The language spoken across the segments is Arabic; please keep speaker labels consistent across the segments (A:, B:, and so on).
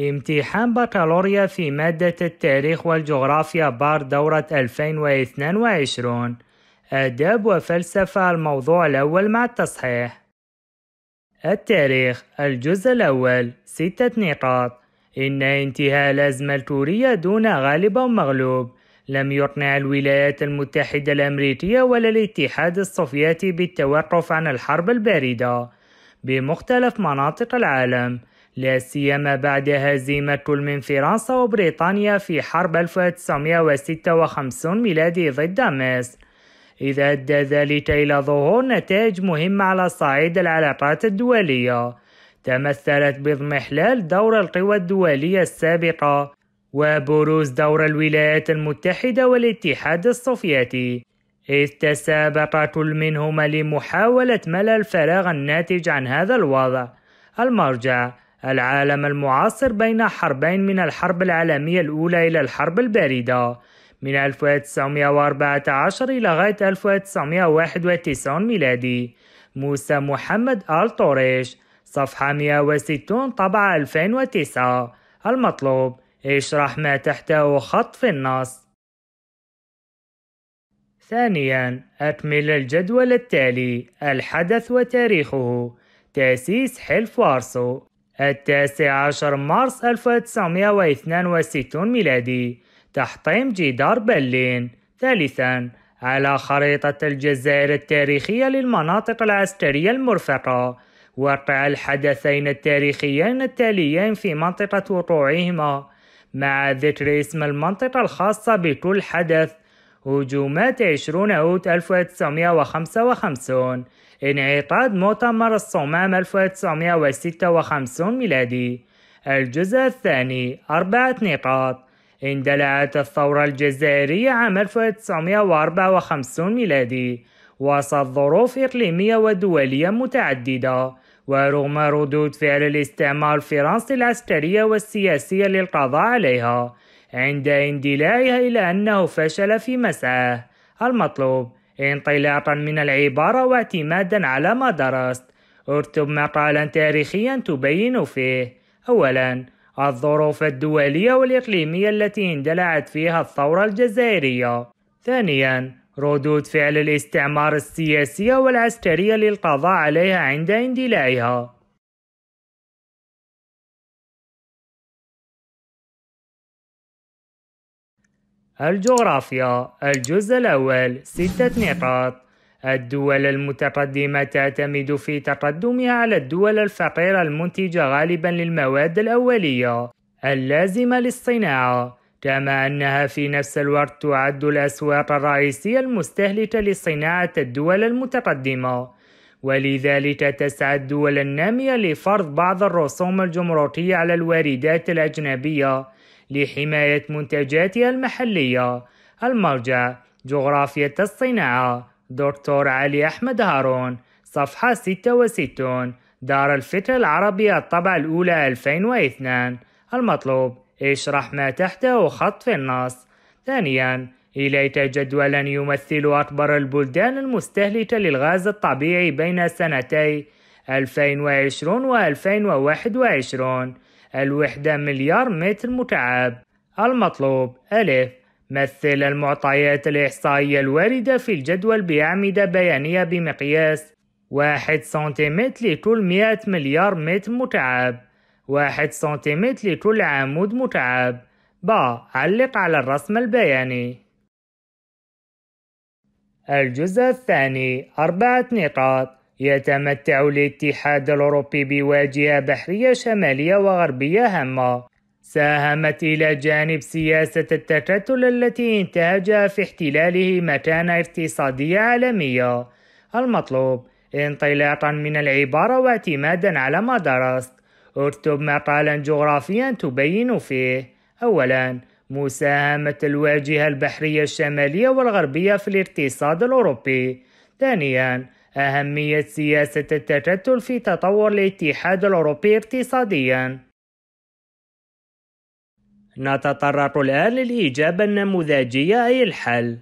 A: امتحان بكالوريا في مادة التاريخ والجغرافيا بار دورة 2022 آداب وفلسفة الموضوع الأول مع التصحيح التاريخ الجزء الأول ستة نقاط إن انتهاء الأزمة الكورية دون غالب أو مغلوب لم يقنع الولايات المتحدة الأمريكية ولا الاتحاد السوفيتي بالتوقف عن الحرب الباردة بمختلف مناطق العالم لا سيما بعد هزيمة من فرنسا وبريطانيا في حرب 1956 ميلادي ضد مصر إذ أدى ذلك إلى ظهور نتائج مهمة على صعيد العلاقات الدولية تمثلت باضمحلال دور القوى الدولية السابقة وبروز دور الولايات المتحدة والاتحاد السوفيتي إذ تسابق كل منهما لمحاولة ملء الفراغ الناتج عن هذا الوضع المرجع العالم المعاصر بين حربين من الحرب العالمية الأولى إلى الحرب الباردة من 1914 إلى غاية 1991 ميلادي موسى محمد آل طوريش صفحة 160 طبعة 2009 المطلوب اشرح ما تحته خط في النص ثانيا أكمل الجدول التالي الحدث وتاريخه تأسيس حلف وارسو التاسع عشر مارس 1962 ميلادي تحطيم جدار برلين ثالثا على خريطة الجزائر التاريخية للمناطق العسكرية المرفقة وقع الحدثين التاريخيين التاليين في منطقة وقوعهما مع ذكر اسم المنطقة الخاصة بكل حدث هجومات 20 أوت 1955 انعقاد مؤتمر الصمام 1956 ميلادي الجزء الثاني أربعة نقاط اندلعت الثورة الجزائرية عام 1954 ميلادي وسط ظروف إقليمية ودولية متعددة ورغم ردود فعل الاستعمار الفرنسي العسكرية والسياسية للقضاء عليها عند اندلاعها إلى أنه فشل في مسعاه المطلوب انطلاقا من العبارة واعتمادا على ما درست اكتب مقالا تاريخيا تبين فيه أولا الظروف الدولية والإقليمية التي اندلعت فيها الثورة الجزائرية ثانيا ردود فعل الاستعمار السياسية والعسكرية للقضاء عليها عند اندلاعها الجغرافيا الجزء الأول ستة نقاط الدول المتقدمة تعتمد في تقدمها على الدول الفقيرة المنتجة غالبا للمواد الأولية اللازمة للصناعة كما أنها في نفس الوقت تعد الأسواق الرئيسية المستهلكة لصناعة الدول المتقدمة ولذلك تسعى الدول النامية لفرض بعض الرسوم الجمركية على الواردات الأجنبية لحماية منتجاتها المحلية المرجع جغرافية الصناعة دكتور علي أحمد هارون صفحة 66 دار الفكر العربية الطبعة الأولى 2002 المطلوب اشرح ما تحته خط في النص ثانيا إليك جدولا يمثل أكبر البلدان المستهلكة للغاز الطبيعي بين سنتي 2020 و 2021 الوحدة مليار متر مكعب المطلوب ألف مثل المعطيات الإحصائية الواردة في الجدول بأعمدة بيانية بمقياس واحد سنتيمتر لكل مئة مليار متر مكعب واحد سنتيمتر لكل عمود مكعب با علق على الرسم البياني الجزء الثاني أربعة نقاط يتمتع الاتحاد الأوروبي بواجهة بحرية شمالية وغربية هامة ساهمت إلى جانب سياسة التكتل التي انتهجها في احتلاله مكانة اقتصادية عالمية المطلوب انطلاقا من العبارة واعتمادا على ما درست اكتب مقالا جغرافيا تبين فيه أولا مساهمة الواجهة البحرية الشمالية والغربية في الاقتصاد الأوروبي ثانيا أهمية سياسة التكتل في تطور الاتحاد الأوروبي اقتصادياً. نتطرق الآن للإجابة النموذجية أي الحل.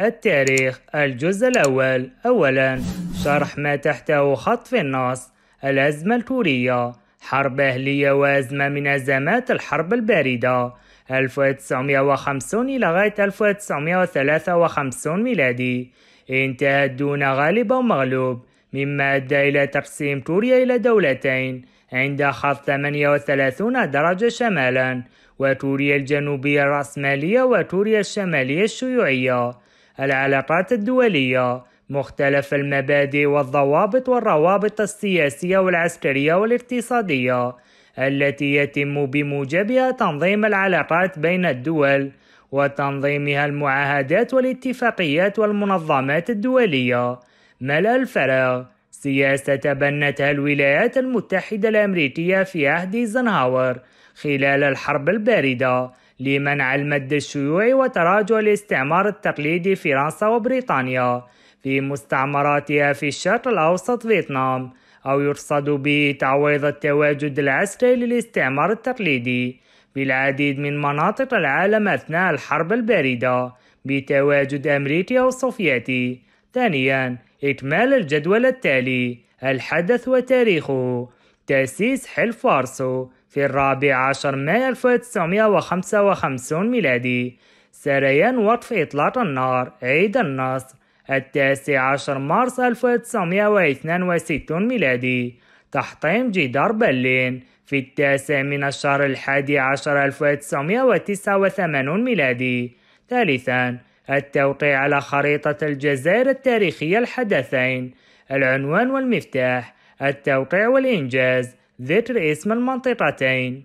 A: التاريخ الجزء الأول أولاً شرح ما تحته خط في النص الأزمة الكورية حرب أهلية وأزمة من أزمات الحرب الباردة 1950 إلى غاية 1953 ميلادي انتهت دون غالب أو مغلوب مما أدى إلى تقسيم كوريا إلى دولتين عند خط 38 درجة شمالا وكوريا الجنوبية الرأسمالية وكوريا الشمالية الشيوعية العلاقات الدولية مختلف المبادئ والضوابط والروابط السياسية والعسكرية والاقتصادية التي يتم بموجبها تنظيم العلاقات بين الدول وتنظيمها المعاهدات والاتفاقيات والمنظمات الدولية ملأ الفراغ سياسة تبنتها الولايات المتحدة الأمريكية في عهد ايزنهاور خلال الحرب الباردة لمنع المد الشيوعي وتراجع الاستعمار التقليدي فرنسا وبريطانيا في مستعمراتها في الشرق الأوسط فيتنام أو يرصد به تعويض التواجد العسكري للاستعمار التقليدي بالعديد من مناطق العالم أثناء الحرب الباردة بتواجد أمريكي أو سوفيتي. ثانياً إكمال الجدول التالي الحدث وتاريخه تأسيس حلف وارسو في الرابع عشر مايو 1955 ميلادي سريان وقف إطلاق النار عيد النصر التاسع عشر مارس 1962 ميلادي تحطيم جدار برلين في التاسع من الشهر الحادي عشر 1989 ميلادي ثالثا التوقيع على خريطة الجزائر التاريخية الحدثين العنوان والمفتاح التوقيع والإنجاز ذكر اسم المنطقتين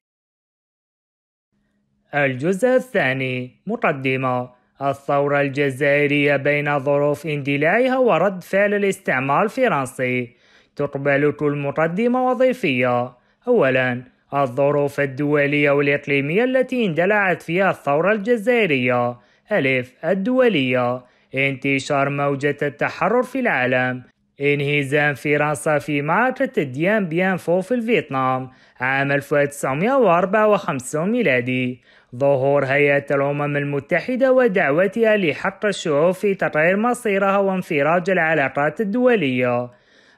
A: الجزء الثاني مقدمة الثورة الجزائرية بين ظروف اندلاعها ورد فعل الاستعمار الفرنسي تقبل كل مقدمة وظيفية أولاً الظروف الدولية والإقليمية التي اندلعت فيها الثورة الجزائرية ألف الدولية انتشار موجة التحرر في العالم انهزام فرنسا في معركة ديان بيان فو في الفيتنام عام 1954 ميلادي ظهور هيئة الأمم المتحدة ودعوتها لحق الشعوب في تغيير مصيرها وانفراج العلاقات الدولية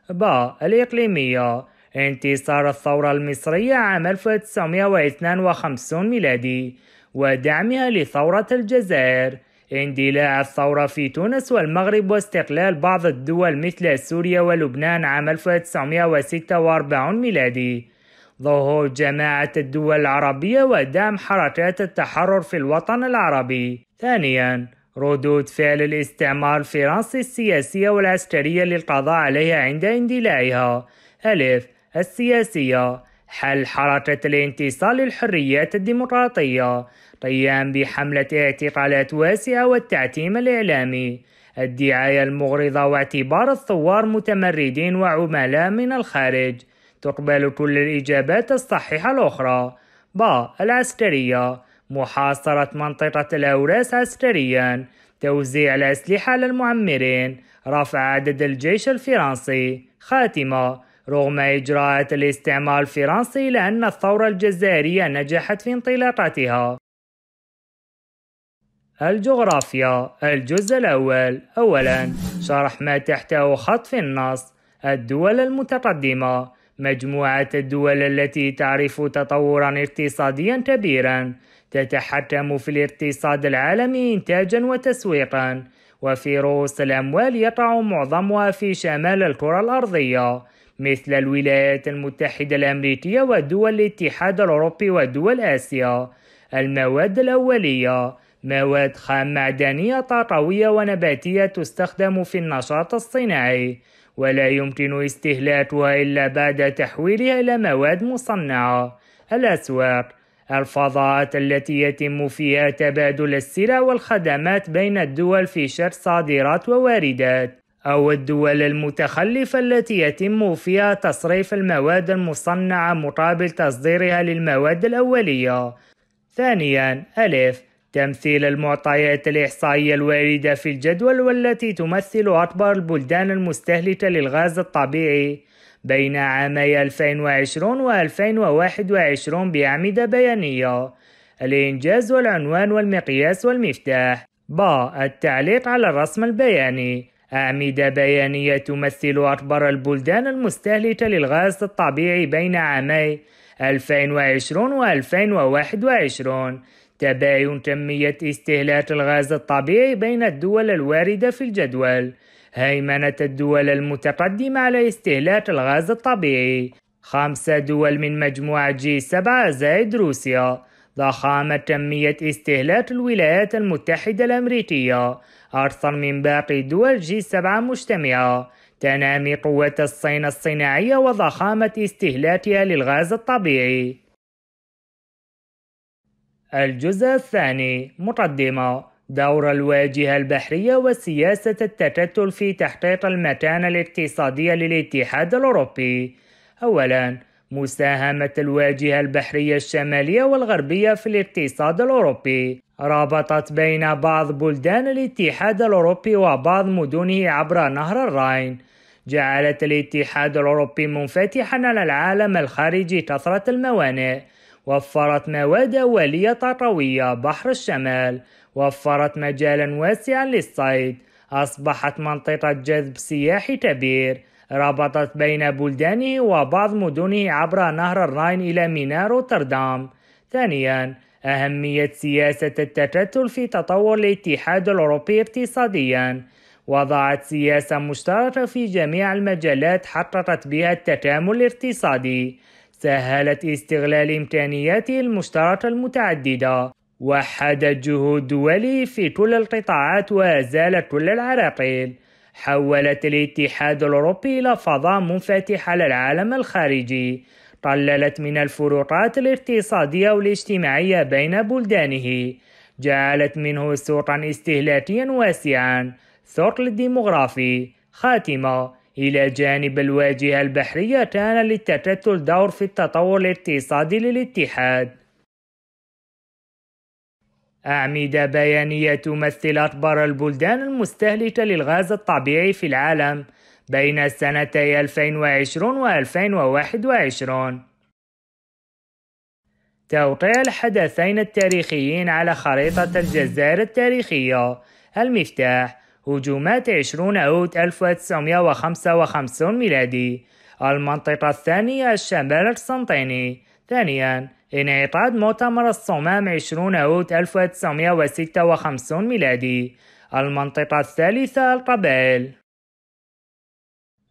A: با الإقليمية انتصار الثورة المصرية عام 1952 ميلادي ودعمها لثورة الجزائر اندلاع الثورة في تونس والمغرب واستقلال بعض الدول مثل سوريا ولبنان عام 1946 ميلادي ظهور جماعة الدول العربية ودعم حركات التحرر في الوطن العربي ثانياً ردود فعل الاستعمار الفرنسي السياسية والعسكرية للقضاء عليها عند اندلاعها ألف السياسية حل حركة الانتصار للحريات الديمقراطية قيام بحملة اعتقالات واسعة والتعتيم الإعلامي الدعاية المغرضة واعتبار الثوار متمردين وعملاء من الخارج تقبل كل الإجابات الصحيحة الأخرى با العسكرية محاصرة منطقة الأوراس عسكريا توزيع الأسلحة على المعمرين رفع عدد الجيش الفرنسي خاتمة رغم إجراءات الاستعمار الفرنسي لأن الثورة الجزائرية نجحت في انطلاقتها الجغرافيا الجزء الأول أولا شرح ما تحته خط في النص الدول المتقدمة مجموعة الدول التي تعرف تطورا اقتصاديا كبيرا تتحكم في الاقتصاد العالمي إنتاجا وتسويقا وفي رؤوس الأموال يقع معظمها في شمال الكرة الأرضية مثل الولايات المتحدة الأمريكية ودول الاتحاد الأوروبي ودول آسيا المواد الأولية مواد خام معدنية طاقوية ونباتية تستخدم في النشاط الصناعي ولا يمكن استهلاكها إلا بعد تحويلها إلى مواد مصنعة الأسواق الفضاءات التي يتم فيها تبادل السلع والخدمات بين الدول في شرط صادرات وواردات أو الدول المتخلفة التي يتم فيها تصريف المواد المصنعة مقابل تصديرها للمواد الأولية. ثانياً: ألف تمثيل المعطيات الإحصائية الواردة في الجدول والتي تمثل أكبر البلدان المستهلكة للغاز الطبيعي بين عامي 2020 و 2021 بأعمدة بيانية الإنجاز والعنوان والمقياس والمفتاح با التعليق على الرسم البياني أعمدة بيانية تمثل أكبر البلدان المستهلكة للغاز الطبيعي بين عامي 2020 و 2021 تباين كمية استهلاك الغاز الطبيعي بين الدول الواردة في الجدول هيمنة الدول المتقدمة على استهلاك الغاز الطبيعي خمسة دول من مجموعة جي 7 زائد روسيا ضخامة كمية استهلاك الولايات المتحدة الأمريكية أكثر من باقي دول جي 7 مجتمعة تنامي قوة الصين الصناعية وضخامة استهلاكها للغاز الطبيعي. الجزء الثاني مقدمة دور الواجهة البحرية وسياسة التكتل في تحقيق المكانة الاقتصادية للاتحاد الأوروبي. أولاً مساهمة الواجهة البحرية الشمالية والغربية في الاقتصاد الأوروبي رابطت بين بعض بلدان الاتحاد الأوروبي وبعض مدنه عبر نهر الراين جعلت الاتحاد الأوروبي منفتحا على العالم الخارجي كثرة الموانئ وفرت مواد أولية طاقوية بحر الشمال وفرت مجالا واسعا للصيد أصبحت منطقة جذب سياحي كبير ربطت بين بلدانه وبعض مدنه عبر نهر الراين إلى ميناء روتردام ثانيا أهمية سياسة التكتل في تطور الاتحاد الأوروبي اقتصاديا وضعت سياسة مشتركة في جميع المجالات حققت بها التكامل الاقتصادي سهلت استغلال إمكانياته المشتركة المتعددة وحدت جهود دولي في كل القطاعات وأزالت كل العراقيل حولت الاتحاد الأوروبي إلى فضاء منفتح على العالم الخارجي قللت من الفروقات الاقتصادية والاجتماعية بين بلدانه جعلت منه سوقا استهلاكيا واسعا ثقل ديموغرافي خاتمة إلى جانب الواجهة البحرية كان للتكتل دور في التطور الاقتصادي للاتحاد أعمدة بيانية تمثل أكبر البلدان المستهلكة للغاز الطبيعي في العالم بين سنتي 2020 و 2021 توقيع الحدثين التاريخيين على خريطة الجزائر التاريخية المفتاح هجومات 20 أوت 1955 ميلادي المنطقة الثانية الشمال القسنطيني ثانيا انعقاد مؤتمر الصمام 20 أوت 1956 ميلادي المنطقة الثالثة القبائل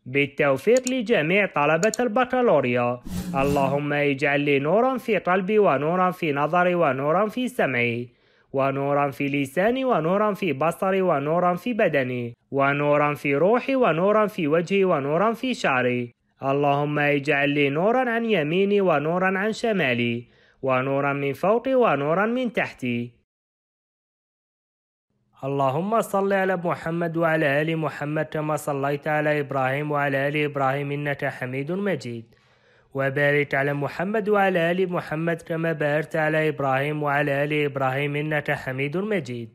A: بالتوفيق لجميع طلبة البكالوريا اللهم اجعل لي نورا في قلبي ونورا في نظري ونورا في سمعي ونورا في لساني ونورا في بصري ونورا في بدني ونورا في روحي ونورا في وجهي ونورا في شعري اللهم اجعل لي نورا عن يميني ونورا عن شمالي ونورا من فوقي ونورا من تحتي اللهم صل على محمد وعلى آل محمد كما صليت على إبراهيم وعلى آل إبراهيم إنك حميد مجيد وبارك على محمد وعلى آل محمد كما باركت على إبراهيم وعلى آل إبراهيم إنك حميد مجيد